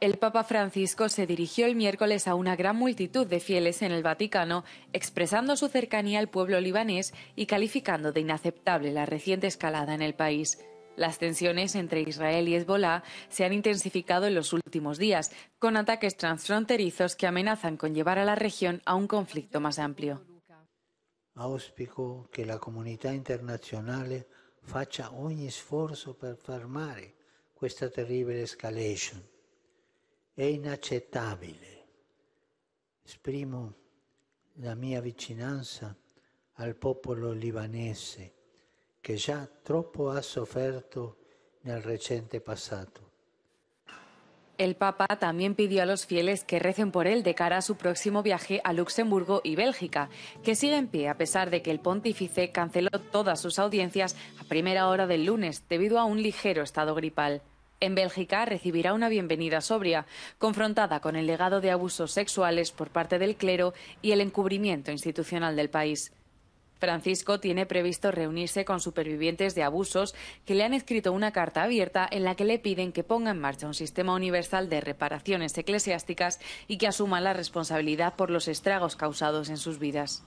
El Papa Francisco se dirigió el miércoles a una gran multitud de fieles en el Vaticano, expresando su cercanía al pueblo libanés y calificando de inaceptable la reciente escalada en el país. Las tensiones entre Israel y Hezbollah se han intensificado en los últimos días, con ataques transfronterizos que amenazan con llevar a la región a un conflicto más amplio. Auspico que la comunidad internacional haga ogni esfuerzo para fermare questa terrible escalation è Esprimo la mia vicinanza al popolo libanese che già troppo ha sofferto nel recente passato. El Papa también pidió a los fieles que recen por él de cara a su próximo viaje a Luxemburgo y Bélgica, que sigue en pie a pesar de que el pontífice canceló todas sus audiencias a primera hora del lunes debido a un ligero estado gripal en Bélgica recibirá una bienvenida sobria, confrontada con el legado de abusos sexuales por parte del clero y el encubrimiento institucional del país. Francisco tiene previsto reunirse con supervivientes de abusos que le han escrito una carta abierta en la que le piden que ponga en marcha un sistema universal de reparaciones eclesiásticas y que asuma la responsabilidad por los estragos causados en sus vidas.